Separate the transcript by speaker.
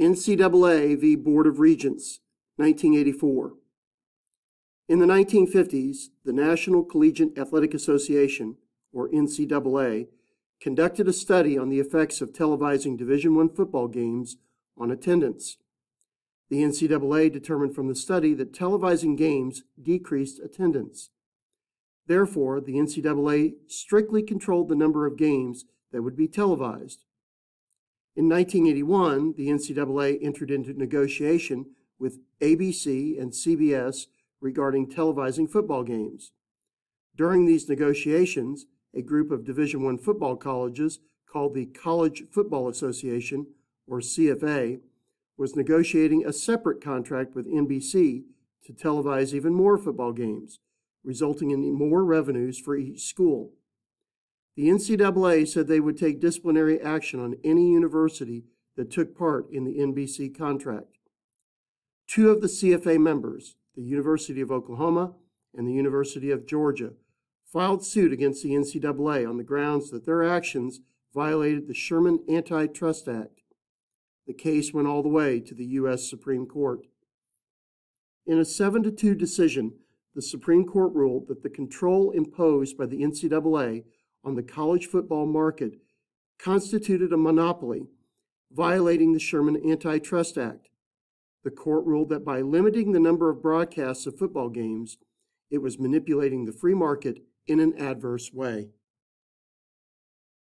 Speaker 1: NCAA v. Board of Regents, 1984. In the 1950s, the National Collegiate Athletic Association, or NCAA, conducted a study on the effects of televising Division I football games on attendance. The NCAA determined from the study that televising games decreased attendance. Therefore, the NCAA strictly controlled the number of games that would be televised. In 1981, the NCAA entered into negotiation with ABC and CBS regarding televising football games. During these negotiations, a group of Division I football colleges called the College Football Association, or CFA, was negotiating a separate contract with NBC to televise even more football games, resulting in more revenues for each school. The NCAA said they would take disciplinary action on any university that took part in the NBC contract. Two of the CFA members, the University of Oklahoma and the University of Georgia, filed suit against the NCAA on the grounds that their actions violated the Sherman Antitrust Act. The case went all the way to the U.S. Supreme Court. In a 7 to 2 decision, the Supreme Court ruled that the control imposed by the NCAA on the college football market constituted a monopoly, violating the Sherman Antitrust Act. The court ruled that by limiting the number of broadcasts of football games, it was manipulating the free market in an adverse way.